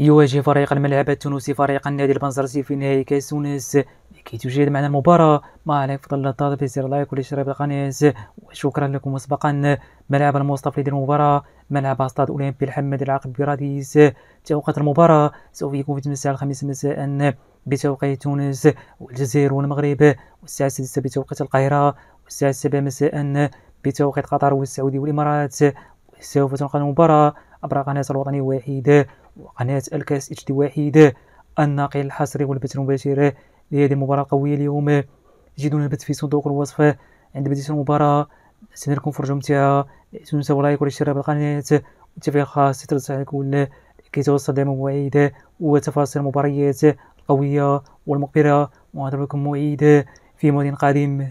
يواجه فريق الملعب التونسي فريق النادي البنزرتي في نهائي كاس تونس لكي تشاهد معنا المباراة ما عليك فضل في زر لايك والاشتراك بالقناة وشكرا لكم مسبقا ملعب المستفيد المباراة ملعب استاد اولمبي الحمد العقب براديس توقيت المباراة سوف يكون في 8 الساعة الخامسه مساء بتوقيت تونس والجزائر والمغرب والساعة 6 بتوقيت القاهرة والساعة 7 مساء بتوقيت قطر والسعودية والامارات سوف تنقل المباراة عبر قناة الوطني الوحيد وقناة الكاس اتش دي واحد الناقل الحصري والبث المباشر لهذه المباراة القوية اليوم تجدون البث في صندوق الوصف عند بداية المباراة نتمنى لكم فرجة ممتعة لا تنسوا لايك والاشتراك بالقناة والتفعيل الخاص ترسل عليكم لكي توصل دائما مواعيد وتفاصيل المباريات القوية والمقبلة ونضرب لكم موعد في موعد قادم